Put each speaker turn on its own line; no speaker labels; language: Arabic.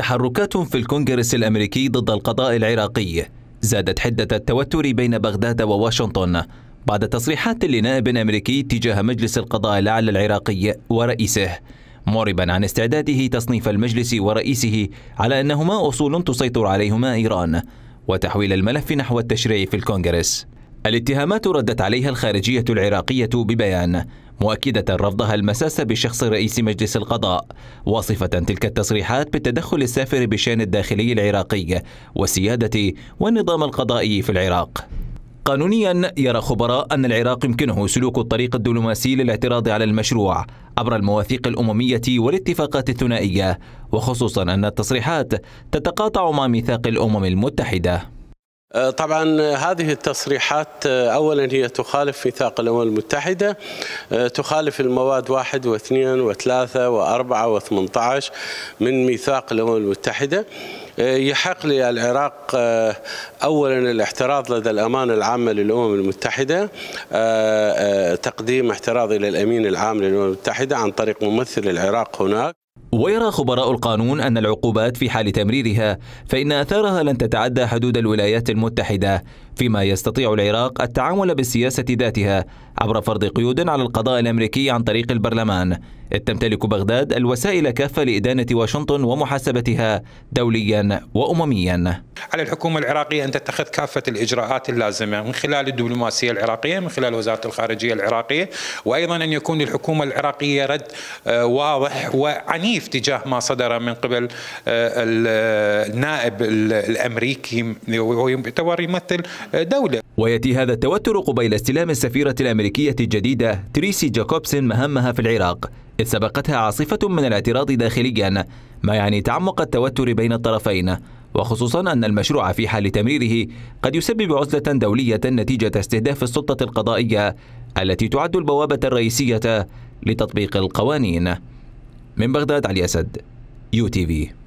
تحركات في الكونغرس الأمريكي ضد القضاء العراقي زادت حدة التوتر بين بغداد وواشنطن بعد تصريحات لنائب أمريكي تجاه مجلس القضاء الأعلى العراقي ورئيسه معربا عن استعداده تصنيف المجلس ورئيسه على أنهما أصول تسيطر عليهما إيران وتحويل الملف نحو التشريع في الكونغرس الاتهامات ردت عليها الخارجية العراقية ببيان مؤكدة رفضها المساس بشخص رئيس مجلس القضاء واصفة تلك التصريحات بالتدخل السافر بشان الداخلي العراقي والسيادة والنظام القضائي في العراق قانونيا يرى خبراء أن العراق يمكنه سلوك الطريق الدبلوماسي للاعتراض على المشروع عبر المواثيق الأممية والاتفاقات الثنائية وخصوصا أن التصريحات تتقاطع مع ميثاق الأمم المتحدة
آه، طبعا هذه التصريحات آه، اولا هي تخالف ميثاق الامم المتحده آه، تخالف المواد واحد واثنين وثلاثه واربعه وثمنتعش من ميثاق الامم المتحده يحق للعراق اولا الاحتراض لدى الامانه العامه للامم المتحده تقديم احتراض الى الامين العام للامم المتحده عن طريق ممثل العراق هناك
ويرى خبراء القانون أن العقوبات في حال تمريرها فإن آثارها لن تتعدى حدود الولايات المتحدة فيما يستطيع العراق التعامل بالسياسة ذاتها عبر فرض قيود على القضاء الأمريكي عن طريق البرلمان إذ تمتلك بغداد الوسائل كافة لإدانة واشنطن ومحاسبتها دوليا وأمميا
على الحكومة العراقية أن تتخذ كافة الإجراءات اللازمة من خلال الدبلوماسية العراقية من خلال وزارة الخارجية العراقية وأيضا أن يكون للحكومة العراقية رد آه، واضح وعنيف ضعيف تجاه ما صدر من قبل
آه، النائب آه، الامريكي وهو يعتبر يمثل آه، دوله وياتي هذا التوتر قبيل استلام السفيره الامريكيه الجديده تريسي جاكوبسن مهمها في العراق اذ سبقتها عاصفه من الاعتراض داخليا ما يعني تعمق التوتر بين الطرفين وخصوصا أن المشروع في حال تمريره قد يسبب عزلة دولية نتيجة استهداف السلطة القضائية التي تعد البوابة الرئيسية لتطبيق القوانين من بغداد علي أسد يو تي في